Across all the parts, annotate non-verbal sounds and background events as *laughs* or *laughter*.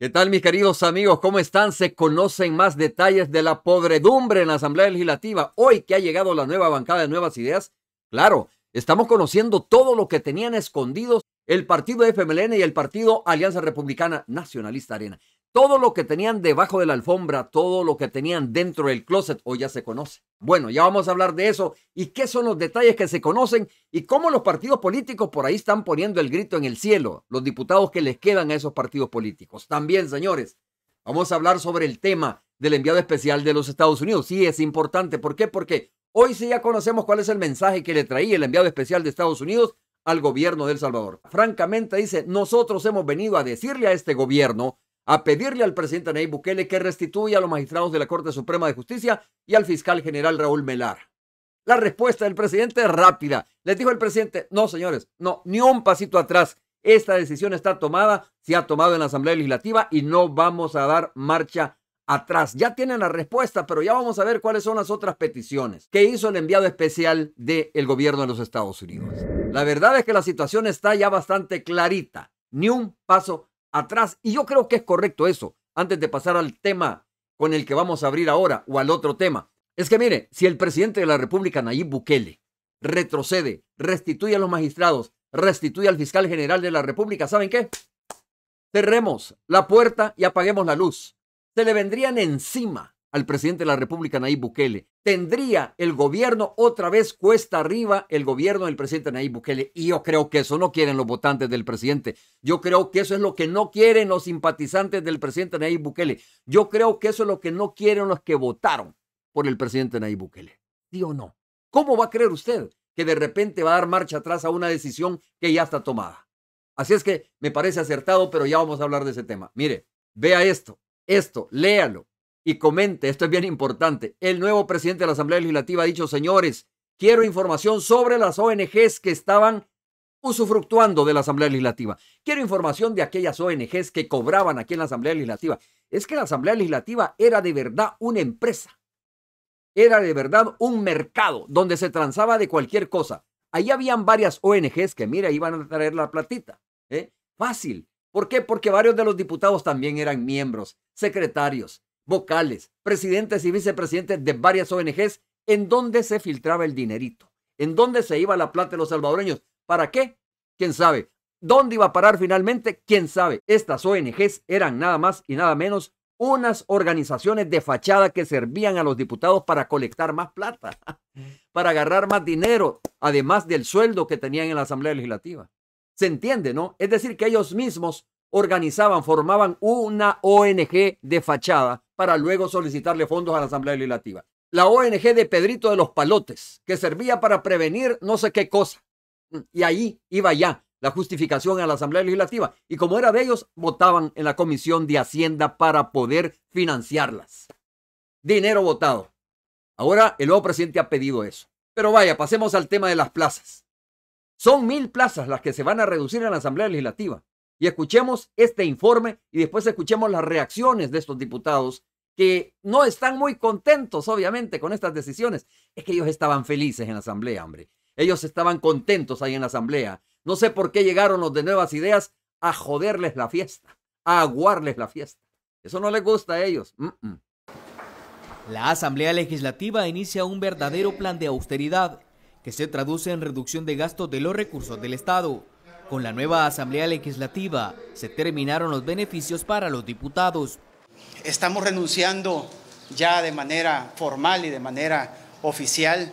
¿Qué tal mis queridos amigos? ¿Cómo están? Se conocen más detalles de la podredumbre en la Asamblea Legislativa. Hoy que ha llegado la nueva bancada de nuevas ideas, claro, estamos conociendo todo lo que tenían escondidos el partido FMLN y el partido Alianza Republicana Nacionalista Arena. Todo lo que tenían debajo de la alfombra, todo lo que tenían dentro del closet, hoy ya se conoce. Bueno, ya vamos a hablar de eso y qué son los detalles que se conocen y cómo los partidos políticos por ahí están poniendo el grito en el cielo, los diputados que les quedan a esos partidos políticos. También, señores, vamos a hablar sobre el tema del enviado especial de los Estados Unidos. Sí, es importante. ¿Por qué? Porque hoy sí ya conocemos cuál es el mensaje que le traía el enviado especial de Estados Unidos al gobierno de El Salvador. Francamente dice, nosotros hemos venido a decirle a este gobierno a pedirle al presidente Nayib Bukele que restituya a los magistrados de la Corte Suprema de Justicia y al fiscal general Raúl Melar. La respuesta del presidente es rápida. Les dijo el presidente, no señores, no, ni un pasito atrás. Esta decisión está tomada, se ha tomado en la Asamblea Legislativa y no vamos a dar marcha atrás. Ya tienen la respuesta, pero ya vamos a ver cuáles son las otras peticiones que hizo el enviado especial del gobierno de los Estados Unidos. La verdad es que la situación está ya bastante clarita. Ni un paso atrás. Y yo creo que es correcto eso, antes de pasar al tema con el que vamos a abrir ahora o al otro tema. Es que mire, si el presidente de la República, Nayib Bukele, retrocede, restituye a los magistrados, restituye al fiscal general de la República, ¿saben qué? Cerremos la puerta y apaguemos la luz. Se le vendrían encima al presidente de la República, Nayib Bukele. Tendría el gobierno otra vez cuesta arriba el gobierno del presidente Nayib Bukele. Y yo creo que eso no quieren los votantes del presidente. Yo creo que eso es lo que no quieren los simpatizantes del presidente Nayib Bukele. Yo creo que eso es lo que no quieren los que votaron por el presidente Nayib Bukele. ¿Sí o no? ¿Cómo va a creer usted que de repente va a dar marcha atrás a una decisión que ya está tomada? Así es que me parece acertado, pero ya vamos a hablar de ese tema. Mire, vea esto, esto, léalo y comente, esto es bien importante, el nuevo presidente de la Asamblea Legislativa ha dicho, señores, quiero información sobre las ONGs que estaban usufructuando de la Asamblea Legislativa. Quiero información de aquellas ONGs que cobraban aquí en la Asamblea Legislativa. Es que la Asamblea Legislativa era de verdad una empresa. Era de verdad un mercado donde se transaba de cualquier cosa. Ahí habían varias ONGs que, mira, iban a traer la platita. ¿eh? Fácil. ¿Por qué? Porque varios de los diputados también eran miembros, secretarios, vocales, presidentes y vicepresidentes de varias ONGs, en dónde se filtraba el dinerito, en dónde se iba la plata de los salvadoreños. ¿Para qué? ¿Quién sabe? ¿Dónde iba a parar finalmente? ¿Quién sabe? Estas ONGs eran nada más y nada menos unas organizaciones de fachada que servían a los diputados para colectar más plata, *laughs* para agarrar más dinero, además del sueldo que tenían en la Asamblea Legislativa. ¿Se entiende, no? Es decir, que ellos mismos organizaban, formaban una ONG de fachada para luego solicitarle fondos a la Asamblea Legislativa. La ONG de Pedrito de los Palotes, que servía para prevenir no sé qué cosa. Y ahí iba ya la justificación a la Asamblea Legislativa. Y como era de ellos, votaban en la Comisión de Hacienda para poder financiarlas. Dinero votado. Ahora el nuevo presidente ha pedido eso. Pero vaya, pasemos al tema de las plazas. Son mil plazas las que se van a reducir en la Asamblea Legislativa. Y escuchemos este informe y después escuchemos las reacciones de estos diputados que no están muy contentos, obviamente, con estas decisiones. Es que ellos estaban felices en la asamblea, hombre. Ellos estaban contentos ahí en la asamblea. No sé por qué llegaron los de Nuevas Ideas a joderles la fiesta, a aguarles la fiesta. Eso no les gusta a ellos. La Asamblea Legislativa inicia un verdadero plan de austeridad que se traduce en reducción de gastos de los recursos del Estado. Con la nueva Asamblea Legislativa se terminaron los beneficios para los diputados, estamos renunciando ya de manera formal y de manera oficial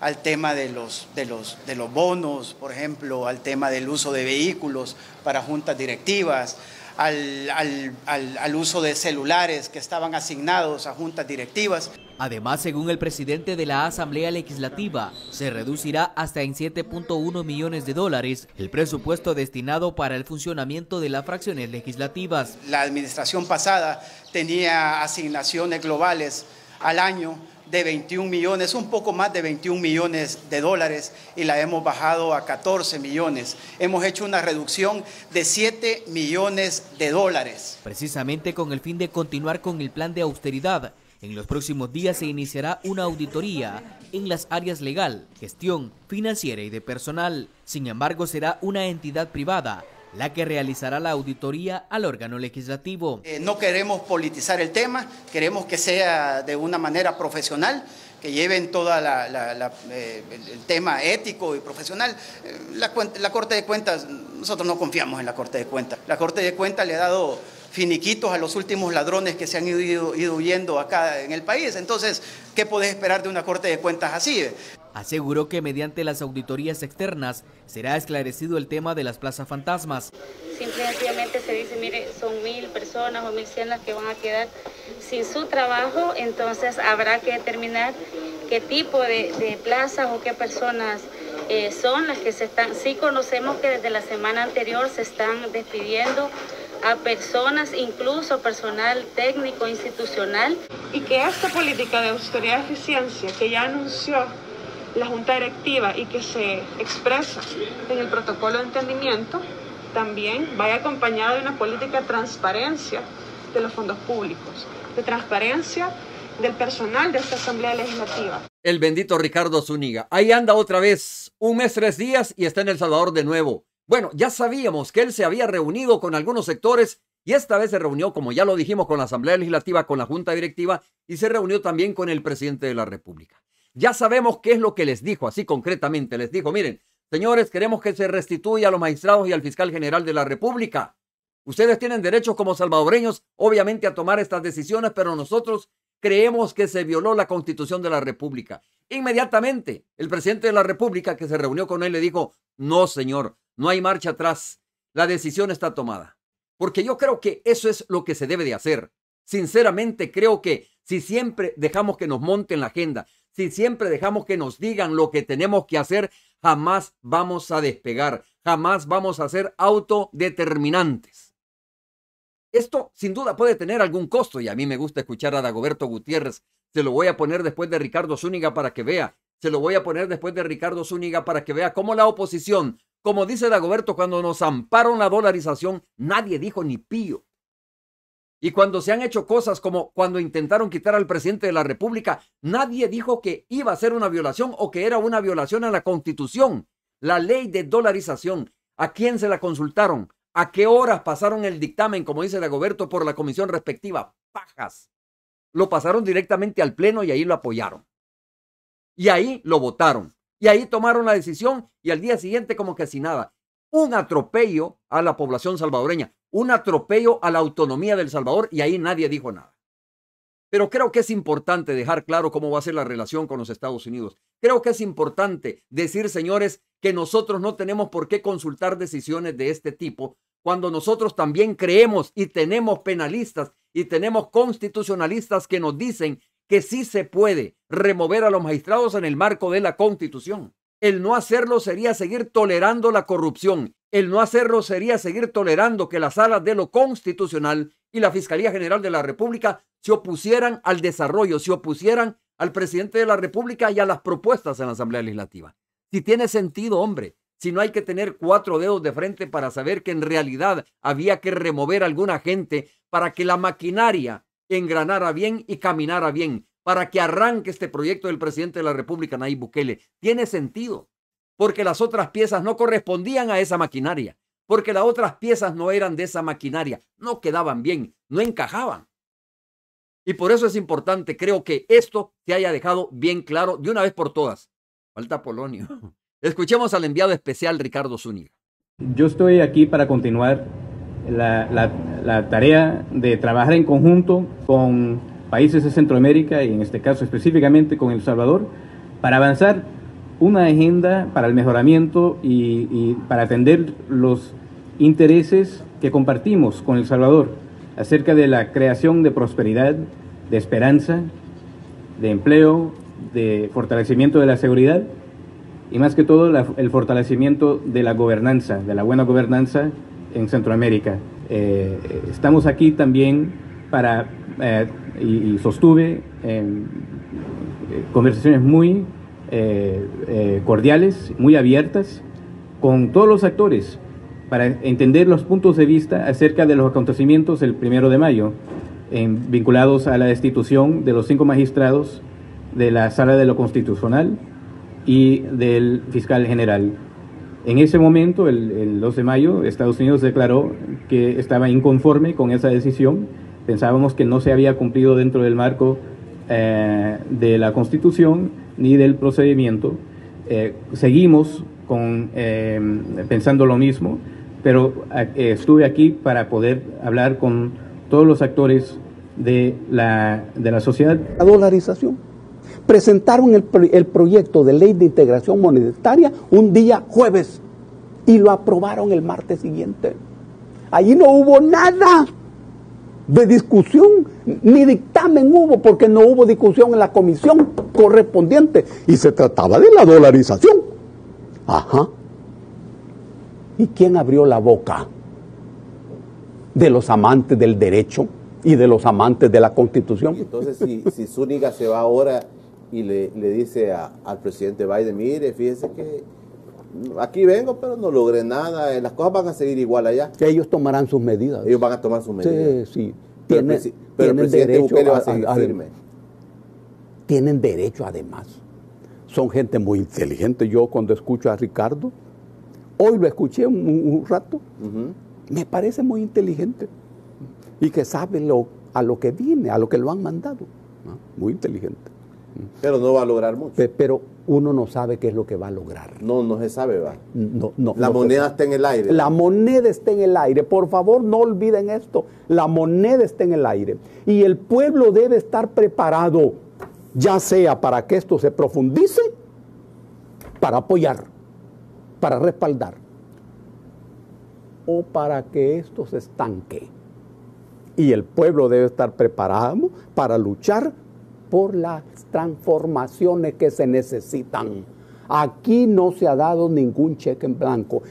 al tema de los, de los bonos, por ejemplo, al tema del uso de vehículos para juntas directivas, al, uso de celulares que estaban asignados a juntas directivas. Además, según el presidente de la Asamblea Legislativa, se reducirá hasta en 7.1 millones de dólares el presupuesto destinado para el funcionamiento de las fracciones legislativas. La administración pasada tenía asignaciones globales al año de 21 millones, un poco más de 21 millones de dólares y la hemos bajado a 14 millones. Hemos hecho una reducción de 7 millones de dólares. Precisamente con el fin de continuar con el plan de austeridad, en los próximos días se iniciará una auditoría en las áreas legal, gestión, financiera y de personal. Sin embargo, será una entidad privada la que realizará la auditoría al órgano legislativo. Eh, no queremos politizar el tema, queremos que sea de una manera profesional, que lleven todo eh, el, tema ético y profesional. Eh, la, Corte de Cuentas, nosotros no confiamos en la Corte de Cuentas. La Corte de Cuentas le ha dado finiquitos a los últimos ladrones que se han ido, ido huyendo acá en el país. Entonces, ¿qué podés esperar de una Corte de Cuentas así? aseguró que mediante las auditorías externas será esclarecido el tema de las plazas fantasmas. Simplemente se dice, mire, son mil personas o mil cien las que van a quedar sin su trabajo, entonces habrá que determinar qué tipo de, plazas o qué personas eh, son las que se están, sí conocemos que desde la semana anterior se están despidiendo a personas, incluso personal técnico institucional. Y que esta política de austeridad y eficiencia que ya anunció la junta directiva y que se expresa en el protocolo de entendimiento también vaya acompañada de una política de transparencia de los fondos públicos, de transparencia del personal de esta Asamblea Legislativa. El bendito Ricardo Zúñiga. Ahí anda otra vez, un mes, tres días y está en El Salvador de nuevo. Bueno, ya sabíamos que él se había reunido con algunos sectores y esta vez se reunió, como ya lo dijimos, con la Asamblea Legislativa, con la Junta Directiva y se reunió también con el presidente de la República. Ya sabemos qué es lo que les dijo, así concretamente les dijo, miren, señores, queremos que se restituya a los magistrados y al fiscal general de la República. Ustedes tienen derechos como salvadoreños, obviamente, a tomar estas decisiones, pero nosotros creemos que se violó la constitución de la República. Inmediatamente, el presidente de la República que se reunió con él le dijo, no, señor, no hay marcha atrás, la decisión está tomada. Porque yo creo que eso es lo que se debe de hacer. Sinceramente, creo que si siempre dejamos que nos monten la agenda, si siempre dejamos que nos digan lo que tenemos que hacer, jamás vamos a despegar, jamás vamos a ser autodeterminantes. Esto sin duda puede tener algún costo y a mí me gusta escuchar a Dagoberto Gutiérrez. Se lo voy a poner después de Ricardo Zúñiga para que vea. Se lo voy a poner después de Ricardo Zúñiga para que vea cómo la oposición, como dice Dagoberto, cuando nos amparon la dolarización, nadie dijo ni pío. Y cuando se han hecho cosas como cuando intentaron quitar al presidente de la República, nadie dijo que iba a ser una violación o que era una violación a la Constitución, la ley de dolarización. ¿A quién se la consultaron? ¿A qué horas pasaron el dictamen, como dice Dagoberto, por la comisión respectiva? Pajas. Lo pasaron directamente al Pleno y ahí lo apoyaron. Y ahí lo votaron. Y ahí tomaron la decisión y al día siguiente como que sin nada. Un atropello a la población salvadoreña un atropello a la autonomía del Salvador y ahí nadie dijo nada. Pero creo que es importante dejar claro cómo va a ser la relación con los Estados Unidos. Creo que es importante decir, señores, que nosotros no tenemos por qué consultar decisiones de este tipo cuando nosotros también creemos y tenemos penalistas y tenemos constitucionalistas que nos dicen que sí se puede remover a los magistrados en el marco de la constitución. El no hacerlo sería seguir tolerando la corrupción. El no hacerlo sería seguir tolerando que las salas de lo constitucional y la Fiscalía General de la República se opusieran al desarrollo, se opusieran al presidente de la República y a las propuestas en la Asamblea Legislativa. Si tiene sentido, hombre, si no hay que tener cuatro dedos de frente para saber que en realidad había que remover a alguna gente para que la maquinaria engranara bien y caminara bien, para que arranque este proyecto del presidente de la República, Nayib Bukele. Tiene sentido, porque las otras piezas no correspondían a esa maquinaria, porque las otras piezas no eran de esa maquinaria, no quedaban bien, no encajaban. Y por eso es importante, creo que esto se haya dejado bien claro de una vez por todas. Falta Polonio. *laughs* Escuchemos al enviado especial Ricardo Zúñiga. Yo estoy aquí para continuar la tarea de trabajar en conjunto con países de Centroamérica y en este caso específicamente con El Salvador, para avanzar una agenda para el mejoramiento y, para atender los intereses que compartimos con El Salvador acerca de la creación de prosperidad, de esperanza, de empleo, de fortalecimiento de la seguridad y más que todo el fortalecimiento de la gobernanza, de la buena gobernanza en Centroamérica. Eh, estamos aquí también para eh, y, sostuve eh, conversaciones muy eh, cordiales, muy abiertas, con todos los actores para entender los puntos de vista acerca de los acontecimientos el primero de mayo, vinculados a la destitución de los cinco magistrados de la Sala de lo Constitucional y del fiscal general. En ese momento, el, el 2 de mayo, Estados Unidos declaró que estaba inconforme con esa decisión Pensábamos que no se había cumplido dentro del marco eh, de la Constitución ni del procedimiento. Eh, seguimos con, eh, pensando lo mismo, pero estuve aquí para poder hablar con todos los actores de la, sociedad. La dolarización. Presentaron el, el proyecto de ley de integración monetaria un día jueves y lo aprobaron el martes siguiente. Allí no hubo nada de discusión, ni dictamen hubo, porque no hubo discusión en la comisión correspondiente. Y se trataba de la dolarización. Ajá. ¿Y quién abrió la boca? De los amantes del derecho y de los amantes de la constitución. entonces, si, si Zúñiga se va ahora y le, dice al presidente Biden, mire, fíjese que aquí vengo, pero no logré nada, eh, las cosas van a seguir igual allá. Que ellos tomarán sus medidas. Ellos van a tomar sus medidas. Sí, sí. Pero, tienen, derecho. a seguir Tienen derecho además. Son gente muy inteligente. Yo cuando escucho a Ricardo, hoy lo escuché un, rato, me parece muy inteligente y que sabe lo, a lo que viene, a lo que lo han mandado. Muy inteligente. Pero no va a lograr mucho. Pero, uno no sabe qué es lo que va a lograr. No, no se sabe, va. No, no. La moneda está en el aire. La moneda está en el aire. Por favor, no olviden esto. La moneda está en el aire. Y el pueblo debe estar preparado, ya sea para que esto se profundice, para apoyar, para respaldar, o para que esto se estanque. Y el pueblo debe estar preparado para luchar por las transformaciones que se necesitan. Aquí no se ha dado ningún cheque en blanco.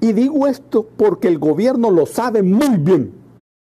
Y, digo esto porque el gobierno lo sabe muy bien.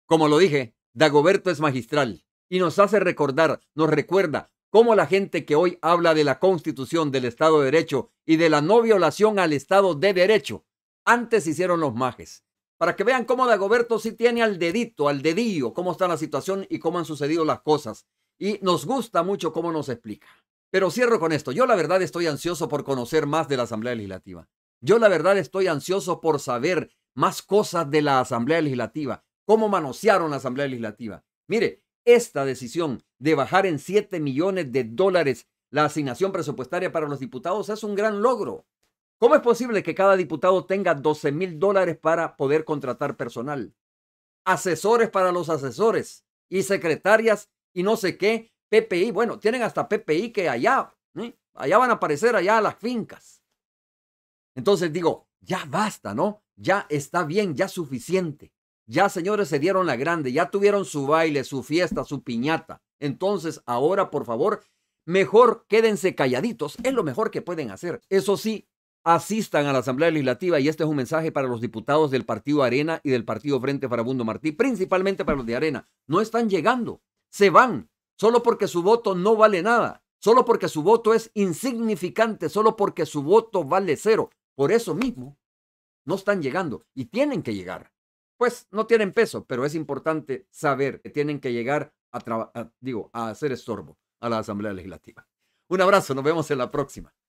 Como lo dije, Dagoberto es magistral y nos hace recordar, nos recuerda cómo la gente que hoy habla de la constitución del Estado de Derecho y de la no violación al Estado de Derecho, antes hicieron los majes. Para que vean cómo Dagoberto sí tiene al dedito, al dedillo, cómo está la situación y cómo han sucedido las cosas y nos gusta mucho cómo nos explica. Pero cierro con esto. Yo la verdad estoy ansioso por conocer más de la Asamblea Legislativa. Yo la verdad estoy ansioso por saber más cosas de la Asamblea Legislativa, cómo manosearon la Asamblea Legislativa. Mire, esta decisión de bajar en 7 millones de dólares la asignación presupuestaria para los diputados es un gran logro. ¿Cómo es posible que cada diputado tenga 12 mil dólares para poder contratar personal, asesores para los asesores y secretarias y no sé qué, PPI, bueno, tienen hasta PPI que allá, allá van a aparecer, allá las fincas. Entonces digo, ya basta, ¿no? Ya está bien, ya suficiente. Ya señores se dieron la grande, ya tuvieron su baile, su fiesta, su piñata. Entonces ahora, por favor, mejor quédense calladitos, es lo mejor que pueden hacer. Eso sí, asistan a la Asamblea Legislativa y este es un mensaje para los diputados del Partido Arena y del Partido Frente Farabundo Martí, principalmente para los de Arena. No están llegando se van solo porque su voto no vale nada, solo porque su voto es insignificante, solo porque su voto vale cero. Por eso mismo, no están llegando y tienen que llegar. Pues no tienen peso, pero es importante saber que tienen que llegar a, digo, a hacer estorbo a la Asamblea Legislativa. Un abrazo, nos vemos en la próxima.